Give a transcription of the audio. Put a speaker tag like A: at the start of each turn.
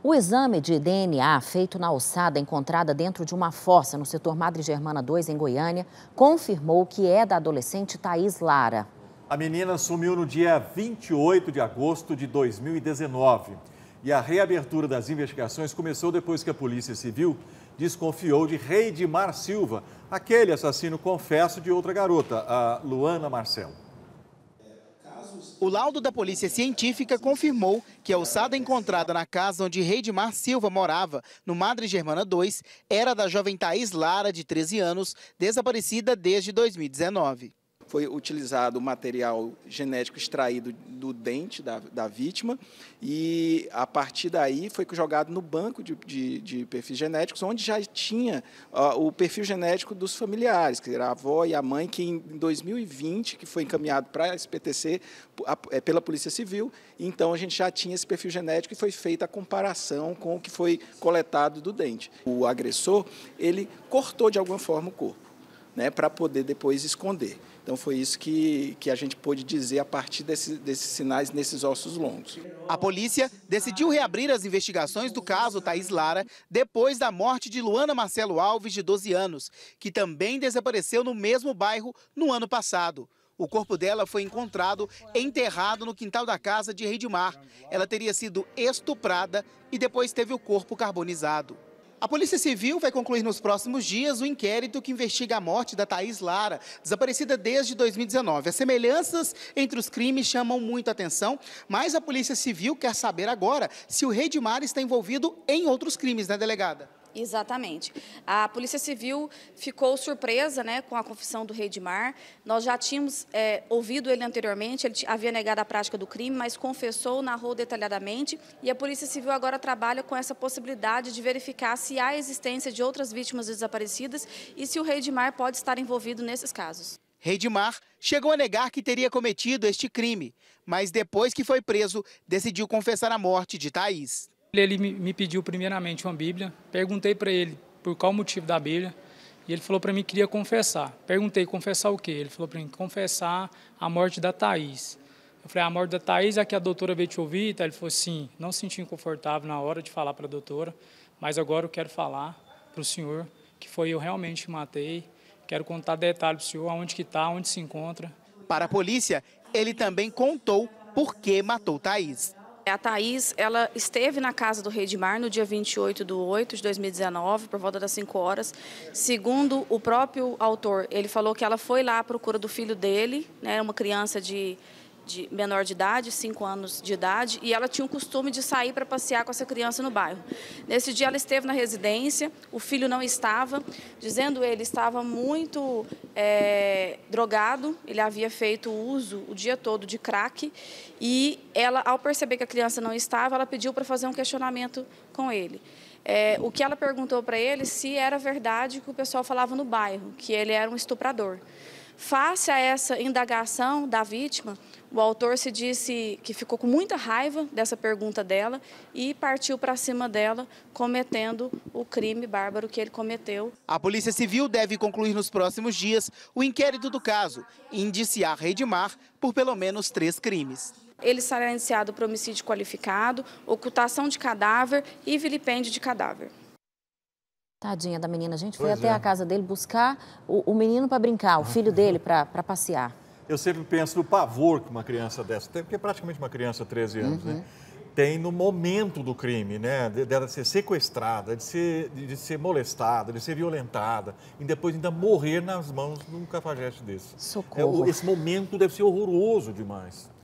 A: O exame de DNA feito na ossada encontrada dentro de uma fossa no setor Madre Germana 2, em Goiânia, confirmou que é da adolescente Thaís Lara.
B: A menina sumiu no dia 28 de agosto de 2019. E a reabertura das investigações começou depois que a Polícia Civil desconfiou de Mar Silva, aquele assassino confesso de outra garota, a Luana Marcelo.
C: O laudo da polícia científica confirmou que a ossada encontrada na casa onde Reidmar Silva morava, no Madre Germana 2, era da jovem Thaís Lara, de 13 anos, desaparecida desde 2019 foi utilizado material
D: genético extraído do dente da, da vítima e, a partir daí, foi jogado no banco de, de, de perfis genéticos, onde já tinha uh, o perfil genético dos familiares, que era a avó e a mãe, que em 2020, que foi encaminhado para a SPTC é, pela Polícia Civil, então a gente já tinha esse perfil genético e foi feita a comparação com o que foi coletado do dente. O agressor, ele cortou de alguma forma o corpo né, para poder depois esconder. Então foi isso que, que a gente pôde dizer a
C: partir desse, desses sinais nesses ossos longos. A polícia decidiu reabrir as investigações do caso Thaís Lara depois da morte de Luana Marcelo Alves, de 12 anos, que também desapareceu no mesmo bairro no ano passado. O corpo dela foi encontrado enterrado no quintal da casa de Rei de Mar. Ela teria sido estuprada e depois teve o corpo carbonizado. A Polícia Civil vai concluir nos próximos dias o inquérito que investiga a morte da Thaís Lara, desaparecida desde 2019. As semelhanças entre os crimes chamam muito atenção, mas a Polícia Civil quer saber agora se o Rei de Mar está envolvido em outros crimes, né, delegada?
A: Exatamente. A Polícia Civil ficou surpresa né, com a confissão do rei de mar. Nós já tínhamos é, ouvido ele anteriormente, ele havia negado a prática do crime, mas confessou, narrou detalhadamente. E a Polícia Civil agora trabalha com essa possibilidade de verificar se há existência de outras vítimas desaparecidas e se o rei de mar pode estar envolvido nesses casos.
C: Rei de Mar chegou a negar que teria cometido este crime, mas depois que foi preso, decidiu confessar a morte de Thaís. Ele me pediu primeiramente uma Bíblia, perguntei para ele por qual motivo da Bíblia, e ele falou para mim que queria confessar. Perguntei, confessar o quê? Ele falou para mim, confessar a morte da Thaís. Eu falei, a morte da Thaís é que a doutora veio te ouvir? Ele falou, sim, não senti confortável na hora de falar para a doutora, mas agora eu quero falar para o senhor que foi eu realmente matei. Quero contar detalhes para o senhor, aonde que está, onde se encontra. Para a polícia, ele também contou por que matou Thaís.
A: A Thaís, ela esteve na casa do Rei de Mar no dia 28 de 8 de 2019, por volta das 5 horas. Segundo o próprio autor, ele falou que ela foi lá à procura do filho dele, né, uma criança de de menor de idade, 5 anos de idade, e ela tinha o costume de sair para passear com essa criança no bairro. Nesse dia ela esteve na residência, o filho não estava, dizendo ele estava muito é, drogado, ele havia feito uso o dia todo de crack, e ela, ao perceber que a criança não estava, ela pediu para fazer um questionamento com ele. É, o que ela perguntou para ele se era verdade que o pessoal falava no bairro, que ele era um estuprador. Face a essa indagação da vítima, o autor se disse que ficou com muita raiva dessa pergunta dela e partiu para cima dela, cometendo o crime bárbaro que ele cometeu.
C: A Polícia Civil deve concluir nos próximos dias o inquérito do caso e indiciar Redimar por pelo menos
A: três crimes. Ele será indiciado por homicídio qualificado, ocultação de cadáver e vilipêndio de cadáver. Tadinha da menina, a gente foi até é. a casa dele buscar o, o menino para brincar, o ah, filho é. dele para passear.
B: Eu sempre penso no pavor que uma criança dessa tem, porque é praticamente uma criança de 13 anos, né, uhum. né? Tem no momento do crime, né? Dela de, de ser sequestrada, de ser, de, de ser molestada, de ser violentada e depois ainda morrer nas mãos de um cafajeste desse. Socorro. É, esse momento deve ser horroroso demais.